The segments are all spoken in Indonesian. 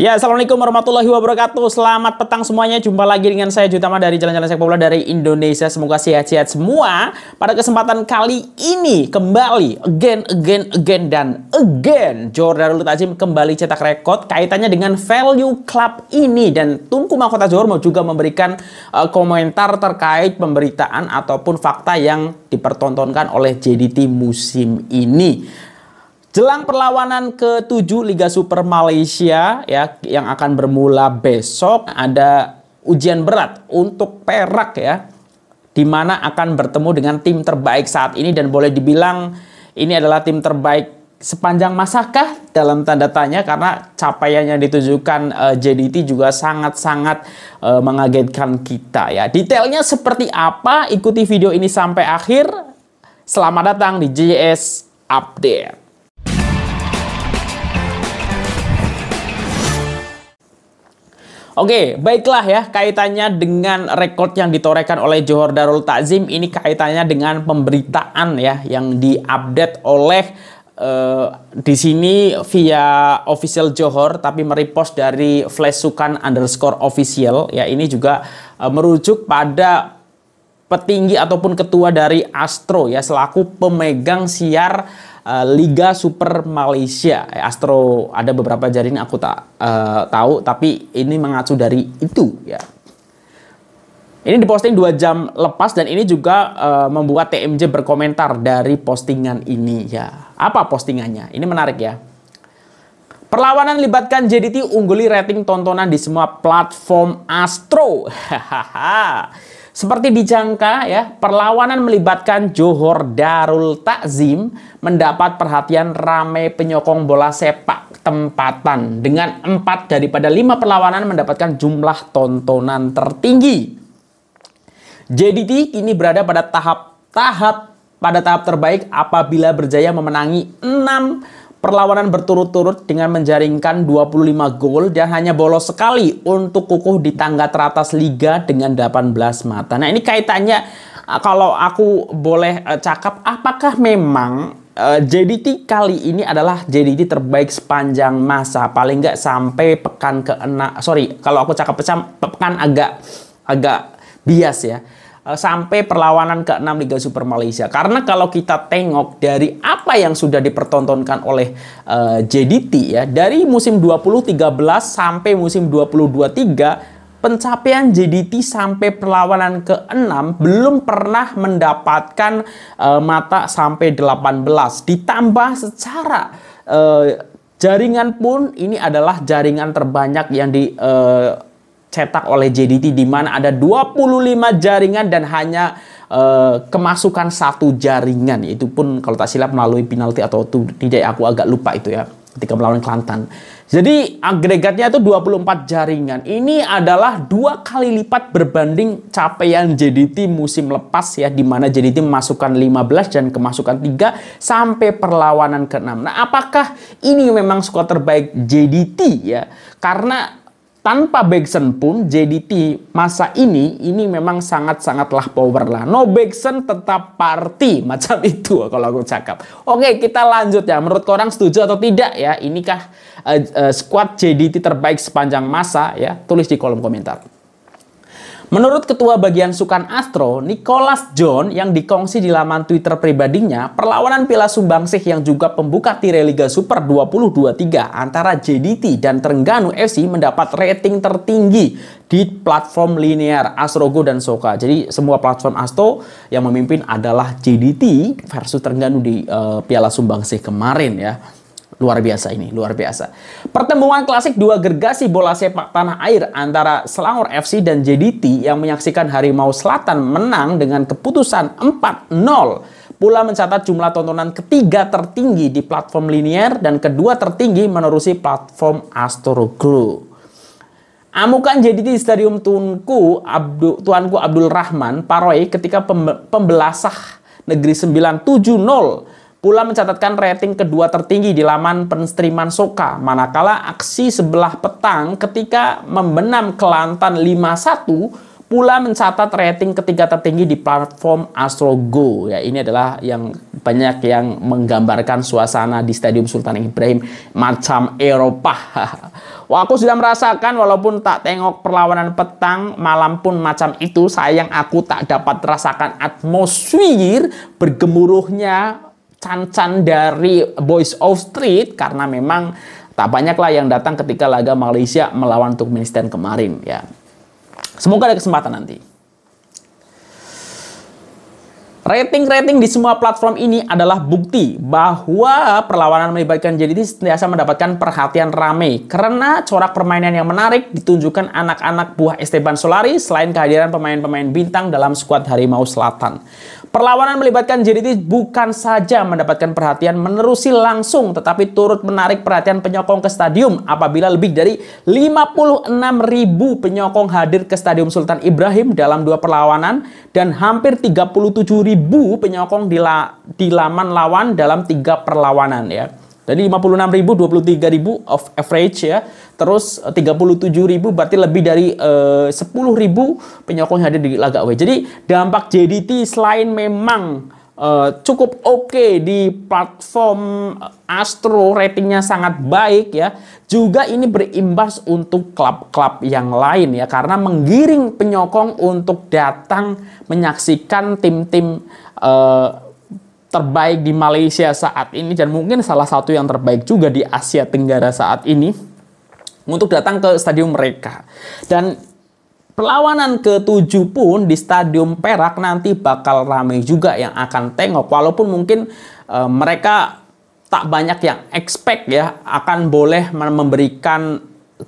Ya, Assalamualaikum warahmatullahi wabarakatuh. Selamat petang semuanya. Jumpa lagi dengan saya Jutama dari Jalan-Jalan Sepak Bola dari Indonesia. Semoga sehat-sehat semua. Pada kesempatan kali ini kembali again again again dan again Jordan Lutajim kembali cetak rekod kaitannya dengan value club ini dan Tunku Mahkota Jormo juga memberikan uh, komentar terkait pemberitaan ataupun fakta yang dipertontonkan oleh JDT musim ini. Jelang perlawanan ke-7 Liga Super Malaysia ya yang akan bermula besok ada ujian berat untuk Perak ya di mana akan bertemu dengan tim terbaik saat ini dan boleh dibilang ini adalah tim terbaik sepanjang masakah dalam tanda tanya karena capaian yang ditunjukkan uh, eh, JDT juga sangat-sangat uh, mengagetkan kita ya. Detailnya seperti apa? Ikuti video ini sampai akhir. Selamat datang di JS Update. Oke, baiklah ya kaitannya dengan rekod yang ditorehkan oleh Johor Darul Takzim ini kaitannya dengan pemberitaan ya yang diupdate oleh Uh, di sini via official Johor tapi merepost dari Sukan underscore official ya ini juga uh, merujuk pada petinggi ataupun ketua dari Astro ya selaku pemegang siar Eh, Liga Super Malaysia. Eh, Astro ada beberapa jaring aku tak uh, eh, tahu tapi ini mengacu dari itu ya. Ini diposting dua jam lepas dan ini juga uh, membuat TMJ berkomentar dari postingan ini ya. Apa postingannya? Ini menarik ya. Perlawanan libatkan JDT ungguli rating tontonan di semua platform Astro. Seperti dijangka ya, perlawanan melibatkan Johor Darul Takzim mendapat perhatian ramai penyokong bola sepak tempatan dengan 4 daripada 5 perlawanan mendapatkan jumlah tontonan tertinggi. JDT kini berada pada tahap tahap pada tahap terbaik apabila berjaya memenangi 6 perlawanan berturut-turut dengan menjaringkan 25 gol dan hanya bolos sekali untuk kukuh di tangga teratas liga dengan 18 mata. Nah, ini kaitannya eh, kalau aku boleh eh, cakap apakah memang eh, JDT kali ini adalah JDT terbaik sepanjang masa paling nggak sampai pekan ke enak sorry kalau aku cakap pecam pekan agak agak bias ya Eh, sampai perlawanan ke-6 Liga Super Malaysia. Karena kalau kita tengok dari apa yang sudah dipertontonkan oleh uh, eh, JDT ya, dari musim 2013 sampai musim 2023 pencapaian JDT sampai perlawanan ke-6 belum pernah mendapatkan uh, mata sampai 18. Ditambah secara uh, jaringan pun ini adalah jaringan terbanyak yang di uh, Cetak oleh JDT di mana ada 25 jaringan dan hanya uh, kemasukan satu jaringan itu pun kalau tak silap melalui penalti atau tidak aku agak lupa itu ya ketika melawan Kelantan. Jadi agregatnya itu 24 jaringan. Ini adalah dua kali lipat berbanding capaian JDT musim lepas ya di mana JDT memasukkan 15 dan kemasukan 3 sampai perlawanan ke-6. Nah, apakah ini memang skor terbaik JDT ya? Karena tanpa Bagson pun JDT masa ini ini memang sangat-sangatlah power lah. No Bagson tetap party macam itu kalau aku cakap. Oke kita lanjut ya. Menurut orang setuju atau tidak ya? Inikah uh, uh, squad JDT terbaik sepanjang masa ya? Tulis di kolom komentar. Menurut Ketua Bagian Sukan Astro, Nicholas John yang dikongsi di laman Twitter pribadinya, perlawanan Piala Sumbangsih yang juga pembuka tirai Liga Super 2023 antara JDT dan Terengganu FC mendapat rating tertinggi di platform linear Astrogo dan Soka. Jadi semua platform Astro yang memimpin adalah JDT versus Terengganu di uh, Piala Sumbangsih kemarin ya. Luar biasa ini, luar biasa. Pertemuan klasik dua gergasi bola sepak tanah air antara Selangor FC dan JDT yang menyaksikan Harimau Selatan menang dengan keputusan 4-0 pula mencatat jumlah tontonan ketiga tertinggi di platform linear dan kedua tertinggi menerusi platform Astro Astroglow. Amukan JDT di Stadium Tunku Abdu, Tuanku Abdul Rahman Paroi ketika pembelasah negeri 970 pula mencatatkan rating kedua tertinggi di laman penstriman Soka, manakala aksi sebelah petang ketika membenam Kelantan lima satu pula mencatat rating ketiga tertinggi di platform AstroGo. Ya, ini adalah yang banyak yang menggambarkan suasana di Stadium Sultan Ibrahim macam Eropa. Wah, aku sudah merasakan walaupun tak tengok perlawanan petang, malam pun macam itu. Sayang aku tak dapat rasakan atmosfer bergemuruhnya cancan dari Boys of Street karena memang tak banyaklah yang datang ketika laga Malaysia melawan Turkmenistan kemarin ya. Semoga ada kesempatan nanti. Rating-rating di semua platform ini adalah bukti bahwa perlawanan melibatkan JDT senantiasa mendapatkan perhatian rame karena corak permainan yang menarik ditunjukkan anak-anak buah Esteban Solari selain kehadiran pemain-pemain bintang dalam skuad Harimau Selatan. Perlawanan melibatkan JDT bukan saja mendapatkan perhatian menerusi langsung tetapi turut menarik perhatian penyokong ke stadium apabila lebih dari 56 ribu penyokong hadir ke Stadium Sultan Ibrahim dalam dua perlawanan dan hampir 37 ribu penyokong di, la, di laman lawan dalam tiga perlawanan ya. Jadi 56.000, 23.000 of average ya. Terus 37.000 eh, berarti lebih dari eh, uh, 10.000 penyokong yang ada di laga away. Jadi dampak JDT selain memang Uh, cukup oke okay di platform Astro ratingnya sangat baik ya juga ini berimbas untuk klub-klub yang lain ya karena menggiring penyokong untuk datang menyaksikan tim-tim terbaik di Malaysia saat ini dan mungkin salah satu yang terbaik juga di Asia Tenggara saat ini untuk datang ke stadion mereka. Dan perlawanan ke-7 pun di stadion Perak nanti bakal ramai juga yang akan tengok walaupun mungkin e, mereka tak banyak yang expect ya akan boleh memberikan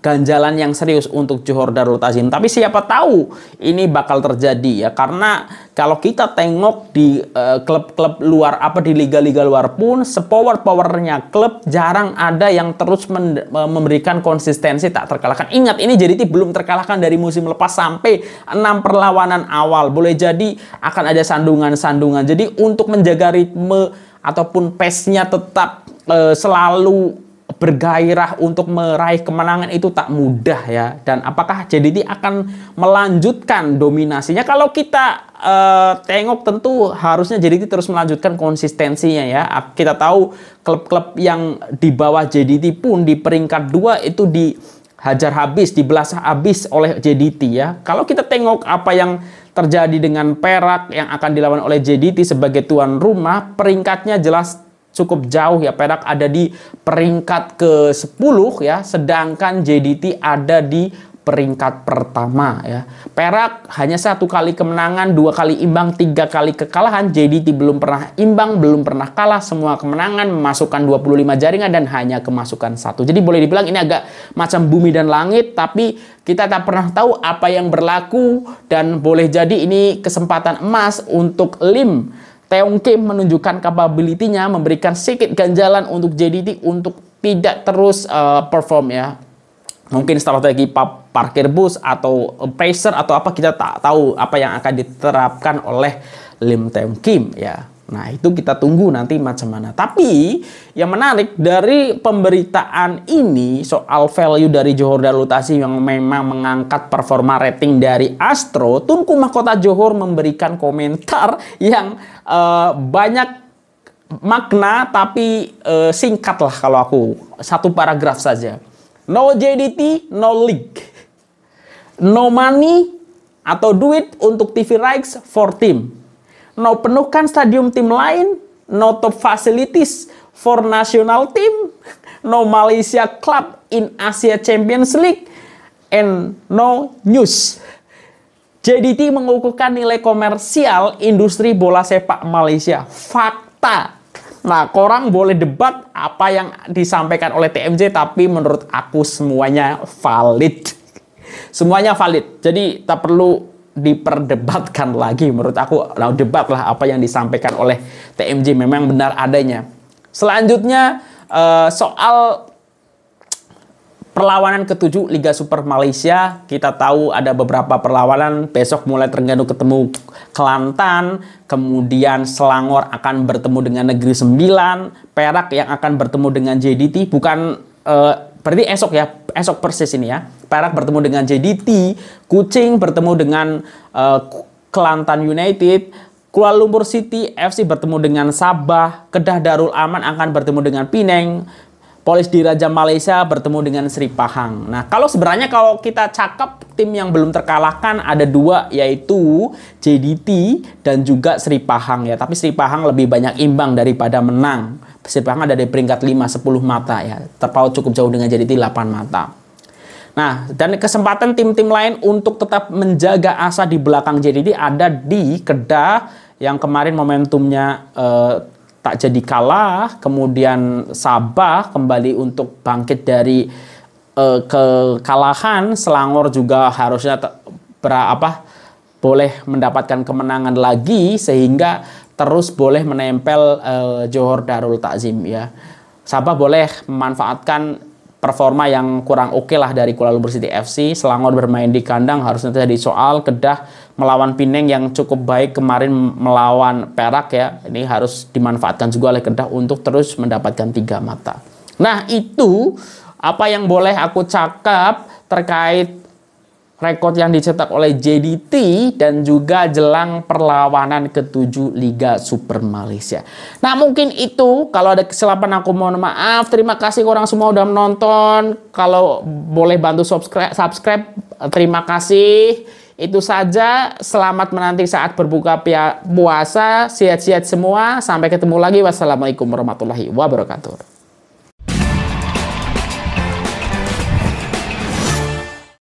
ganjalan yang serius untuk Johor Darul Tazim. Tapi siapa tahu ini bakal terjadi ya karena kalau kita tengok di eh, klub-klub uh, luar apa di liga-liga luar pun sepower powernya klub jarang ada yang terus eh, memberikan konsistensi tak terkalahkan. Ingat ini jadi belum terkalahkan dari musim lepas sampai enam perlawanan awal. Boleh jadi akan ada sandungan-sandungan. Jadi untuk menjaga ritme ataupun pace-nya tetap eh, selalu bergairah untuk meraih kemenangan itu tak mudah ya. Dan apakah JDT akan melanjutkan dominasinya? Kalau kita uh, tengok tentu harusnya JDT terus melanjutkan konsistensinya ya. Kita tahu klub-klub yang di bawah JDT pun di peringkat dua itu di hajar habis, dibelasah habis oleh JDT ya. Kalau kita tengok apa yang terjadi dengan Perak yang akan dilawan oleh JDT sebagai tuan rumah, peringkatnya jelas cukup jauh ya perak ada di peringkat ke-10 ya sedangkan JDT ada di peringkat pertama ya perak hanya satu kali kemenangan dua kali imbang tiga kali kekalahan JDT belum pernah imbang belum pernah kalah semua kemenangan memasukkan 25 jaringan dan hanya kemasukan satu jadi boleh dibilang ini agak macam bumi dan langit tapi kita tak pernah tahu apa yang berlaku dan boleh jadi ini kesempatan emas untuk Lim Teong Kim menunjukkan kapabilitinya memberikan sedikit ganjalan untuk JDT untuk tidak terus uh, perform ya. Mungkin strategi parkir bus atau eh, pressure atau apa kita tak tahu apa yang akan diterapkan oleh Lim Teong Kim ya. Nah, itu kita tunggu nanti macam mana. Tapi yang menarik dari pemberitaan ini soal value dari Johor Darul Dalutasi yang memang mengangkat performa rating dari Astro, Tunku Mahkota Johor memberikan komentar yang uh, banyak makna tapi uh, singkat lah kalau aku. Satu paragraf saja. No JDT, no league. No money atau duit untuk TV rights for team no penuhkan stadium tim lain, no top facilities for national team, no Malaysia club in Asia Champions League, and no news. JDT mengukuhkan nilai komersial industri bola sepak Malaysia. Fakta. Nah, korang boleh debat apa yang disampaikan oleh TMJ, tapi menurut aku semuanya valid. Semuanya valid. Jadi, tak perlu diperdebatkan lagi menurut aku debat lah apa yang disampaikan oleh TMJ memang benar adanya selanjutnya eh, soal perlawanan ketujuh Liga Super Malaysia kita tahu ada beberapa perlawanan besok mulai Terengganu ketemu Kelantan kemudian Selangor akan bertemu dengan Negeri Sembilan Perak yang akan bertemu dengan JDT bukan eh, Berarti esok ya, esok persis ini ya. Perak bertemu dengan JDT, Kucing bertemu dengan uh, Kelantan United, Kuala Lumpur City FC bertemu dengan Sabah, Kedah Darul Aman akan bertemu dengan Pineng, Polis Diraja Malaysia bertemu dengan Sri Pahang. Nah, kalau sebenarnya kalau kita cakep tim yang belum terkalahkan ada dua yaitu JDT dan juga Sri Pahang ya. Tapi Sri Pahang lebih banyak imbang daripada menang. Jepang ada di peringkat 5 10 mata ya. Terpaut cukup jauh dengan JDT 8 mata. Nah, dan kesempatan tim-tim lain untuk tetap menjaga asa di belakang JDT ada di Kedah yang kemarin momentumnya eh, tak jadi kalah, kemudian Sabah kembali untuk bangkit dari eh, kekalahan, Selangor juga harusnya ber apa boleh mendapatkan kemenangan lagi sehingga terus boleh menempel uh, Johor Darul Takzim ya. Sabah boleh memanfaatkan performa yang kurang oke okay lah dari Kuala Lumpur City FC. Selangor bermain di kandang harusnya nanti jadi soal. Kedah melawan Pineng yang cukup baik kemarin melawan Perak ya. Ini harus dimanfaatkan juga oleh Kedah untuk terus mendapatkan tiga mata. Nah itu apa yang boleh aku cakap terkait rekor yang dicetak oleh JDT dan juga jelang perlawanan ketujuh Liga Super Malaysia. Nah mungkin itu kalau ada kesalahan aku mohon maaf. Terima kasih orang semua udah menonton. Kalau boleh bantu subscribe, subscribe terima kasih. Itu saja. Selamat menanti saat berbuka puasa. Sihat-sihat semua. Sampai ketemu lagi. Wassalamualaikum warahmatullahi wabarakatuh.